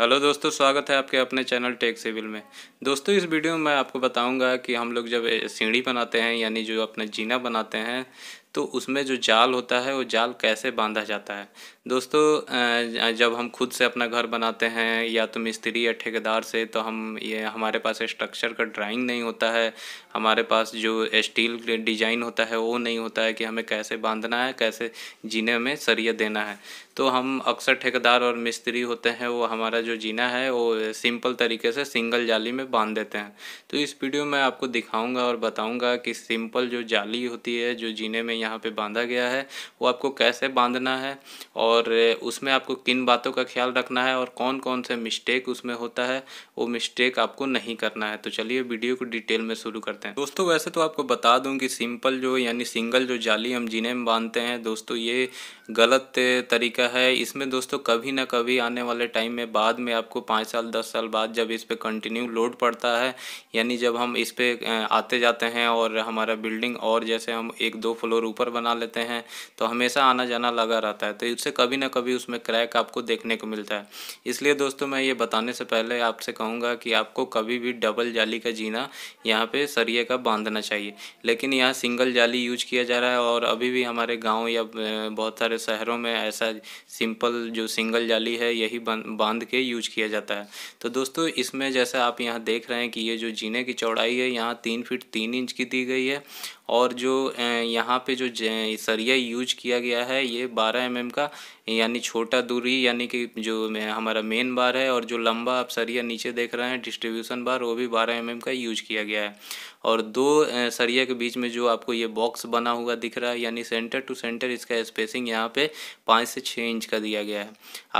hello दोस्तों स्वागत है आपके अपने चैनल टेक सिविल में दोस्तों इस वीडियो में मैं आपको बताऊंगा कि हम लोग जब सीढ़ी बनाते हैं यानी जो अपना जीना बनाते हैं तो उसमें जो जाल होता है वो जाल कैसे बांधा जाता है दोस्तों जब हम खुद से अपना घर बनाते हैं या तो मिस्त्री या ठेकेदार से तो हम ये हमारे पास स्ट्रक्चर का ड्राइंग नहीं होता है हमारे पास जो स्टील डिजाइन होता है वो नहीं होता है कि हमें कैसे बांधना है कैसे जीने में सरिया देना है तो हम अक्सर ठेकेदार और मिस्त्री होते हैं वो हमारा जो जीना है वो सिंपल तरीके से सिंगल जाली में बांध देते हैं तो इस वीडियो में आपको दिखाऊंगा और बताऊंगा कि सिंपल जो जाली होती है जो जीने में यहाँ पे बांधा गया है वो आपको कैसे बांधना है और उसमें आपको किन बातों का ख्याल रखना है और कौन कौन से मिस्टेक उसमें होता है वो मिस्टेक आपको नहीं करना है तो चलिए वीडियो को डिटेल में शुरू करते हैं दोस्तों वैसे तो आपको बता दूँ कि सिंपल जो यानी सिंगल जो जाली हम जिन्हें में बांधते हैं दोस्तों ये गलत तरीका है इसमें दोस्तों कभी ना कभी आने वाले टाइम में बाद में आपको पाँच साल दस साल बाद जब इस पर कंटिन्यू लोड पड़ता है यानी जब हम इस पर आते जाते हैं और हमारा बिल्डिंग और जैसे हम एक दो फ्लोर ऊपर बना लेते हैं तो हमेशा आना जाना लगा रहता है तो इससे कभी ना कभी उसमें क्रैक आपको देखने को मिलता है इसलिए दोस्तों मैं ये बताने से पहले आपसे कहूँगा कि आपको कभी भी डबल जाली का जीना यहाँ पर सरिये का बांधना चाहिए लेकिन यहाँ सिंगल जाली यूज किया जा रहा है और अभी भी हमारे गाँव या बहुत सारे शहरों में ऐसा सिंपल जो सिंगल जाली है यही बांध के यूज किया जाता है तो दोस्तों इसमें जैसे आप यहाँ देख रहे हैं कि ये जो जीने की चौड़ाई है यहाँ तीन फीट तीन इंच की दी गई है और जो यहाँ पे जो सरिया यूज किया गया है ये 12 एम mm का यानी छोटा दूरी यानी कि जो में हमारा मेन बार है और जो लंबा आप सरिया नीचे देख रहे हैं डिस्ट्रीब्यूशन बार वो भी बारह एम mm का यूज किया गया है और दो सरिया के बीच में जो आपको ये बॉक्स बना हुआ दिख रहा है यानी सेंटर टू सेंटर इसका स्पेसिंग यहाँ पे पाँच से छः इंच का दिया गया है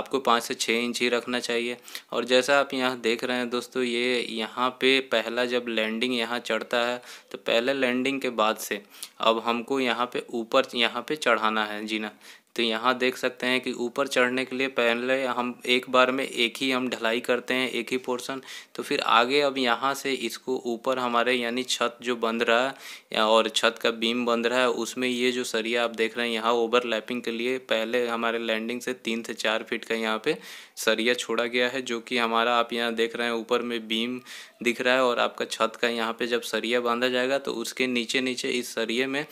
आपको पाँच से छः इंच ही रखना चाहिए और जैसा आप यहाँ देख रहे हैं दोस्तों ये यहाँ पे पहला जब लैंडिंग यहाँ चढ़ता है तो पहले लैंडिंग के बाद से अब हमको यहाँ पे ऊपर यहाँ पे चढ़ाना है जीना तो यहाँ देख सकते हैं कि ऊपर चढ़ने के लिए पहले हम एक बार में एक ही हम ढलाई करते हैं एक ही पोर्शन तो फिर आगे अब यहाँ से इसको ऊपर हमारे यानी छत जो बन रहा है और छत का बीम बन रहा है उसमें ये जो सरिया आप देख रहे हैं यहाँ ओवरलैपिंग के लिए पहले हमारे लैंडिंग से तीन से चार फीट का यहाँ पे सरिया छोड़ा गया है जो कि हमारा आप यहाँ देख रहे हैं ऊपर में बीम दिख रहा है और आपका छत का यहाँ पे जब सरिया बांधा जाएगा तो उसके नीचे नीचे इस सरिये में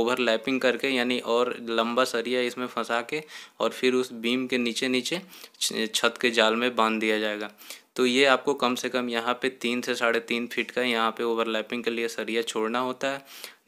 ओवरलैपिंग करके यानी और लंबा सरिया इसमें फंसा के और फिर उस बीम के नीचे नीचे छत के जाल में बांध दिया जाएगा तो ये आपको कम से कम यहाँ पे तीन से साढ़े तीन फीट का यहाँ पे ओवरलैपिंग के लिए सरिया छोड़ना होता है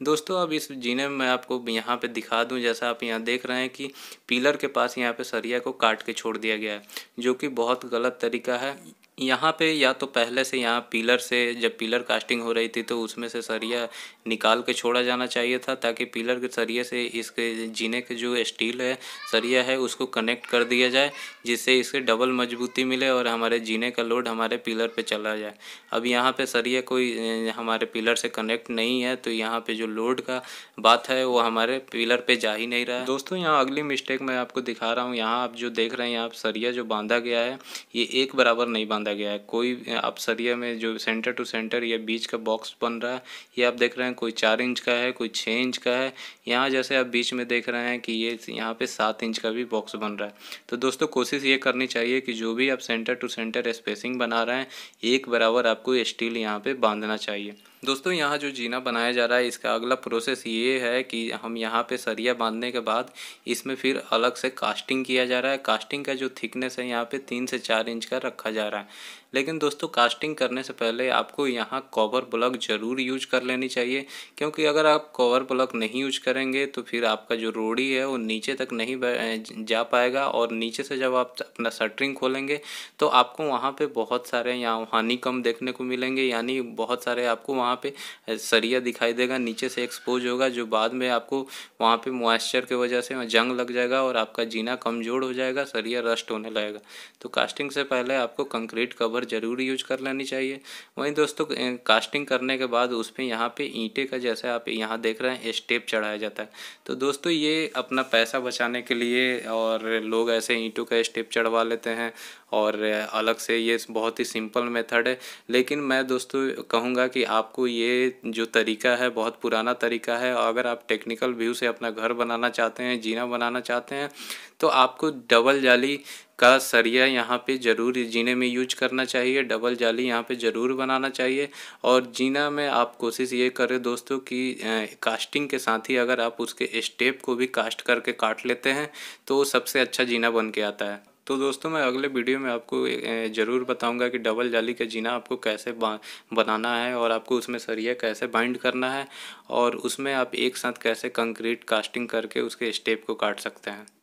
दोस्तों अब इस जीने में मैं आपको यहाँ पे दिखा दूँ जैसा आप यहाँ देख रहे हैं कि पिलर के पास यहाँ पे सरिया को काट के छोड़ दिया गया है जो कि बहुत गलत तरीका है यहाँ पे या तो पहले से यहाँ पिलर से जब पिलर कास्टिंग हो रही थी तो उसमें से सरिया निकाल के छोड़ा जाना चाहिए था ताकि पिलर के सरिए से इसके जीने के जो स्टील है सरिया है उसको कनेक्ट कर दिया जाए जिससे इसके डबल मजबूती मिले और हमारे जीने का लोड हमारे पिलर पे चला जाए अब यहाँ पे सरिया कोई हमारे पिलर से कनेक्ट नहीं है तो यहाँ पर जो लोड का बात है वो हमारे पिलर पर जा ही नहीं रहा है दोस्तों यहाँ अगली मिस्टेक मैं आपको दिखा रहा हूँ यहाँ आप जो देख रहे हैं यहाँ सरिया जो बांधा गया है ये एक बराबर नहीं बांधा गया है कोई अपसरिया में जो सेंटर टू सेंटर या बीच का बॉक्स बन रहा है ये आप देख रहे हैं कोई चार इंच का है कोई छः इंच का है यहाँ जैसे आप बीच में देख रहे हैं कि ये यहाँ पे सात इंच का भी बॉक्स बन रहा है तो दोस्तों कोशिश ये करनी चाहिए कि जो भी आप सेंटर टू सेंटर स्पेसिंग बना रहे हैं एक बराबर आपको स्टील यहाँ पर बांधना चाहिए दोस्तों यहाँ जो जीना बनाया जा रहा है इसका अगला प्रोसेस ये है कि हम यहाँ पे सरिया बांधने के बाद इसमें फिर अलग से कास्टिंग किया जा रहा है कास्टिंग का जो थिकनेस है यहाँ पे तीन से चार इंच का रखा जा रहा है लेकिन दोस्तों कास्टिंग करने से पहले आपको यहाँ कॉवर ब्लॉक ज़रूर यूज कर लेनी चाहिए क्योंकि अगर आप कॉवर ब्लॉक नहीं यूज करेंगे तो फिर आपका जो रोड़ी है वो नीचे तक नहीं जा पाएगा और नीचे से जब आप अपना शटरिंग खोलेंगे तो आपको वहाँ पे बहुत सारे यहाँ हानि कम देखने को मिलेंगे यानी बहुत सारे आपको वहाँ पर सरिया दिखाई देगा नीचे से एक्सपोज होगा जो बाद में आपको वहाँ पर मॉइस्चर की वजह से जंग लग जाएगा और आपका जीना कमज़ोर हो जाएगा सरिया रस्ट होने लगेगा तो कास्टिंग से पहले आपको कंक्रीट कवर पर ज़रूर यूज कर लेनी चाहिए वहीं दोस्तों कास्टिंग करने के बाद उस पर यहाँ पे ईंटे का जैसे आप यहाँ देख रहे हैं स्टेप चढ़ाया जाता है तो दोस्तों ये अपना पैसा बचाने के लिए और लोग ऐसे ईंटों का स्टेप चढ़वा लेते हैं और अलग से ये बहुत ही सिंपल मेथड है लेकिन मैं दोस्तों कहूँगा कि आपको ये जो तरीका है बहुत पुराना तरीका है और अगर आप टेक्निकल व्यू से अपना घर बनाना चाहते हैं जीना बनाना चाहते हैं तो आपको डबल जाली का सरिया यहाँ पे ज़रूर जीने में यूज करना चाहिए डबल जाली यहाँ पे ज़रूर बनाना चाहिए और जीना में आप कोशिश ये करें दोस्तों कि कास्टिंग के साथ ही अगर आप उसके स्टेप को भी कास्ट करके काट लेते हैं तो सबसे अच्छा जीना बन के आता है तो दोस्तों मैं अगले वीडियो में आपको ज़रूर बताऊंगा कि डबल जाली का जीना आपको कैसे बनाना है और आपको उसमें सरिया कैसे बाइंड करना है और उसमें आप एक साथ कैसे कंक्रीट कास्टिंग करके उसके स्टेप को काट सकते हैं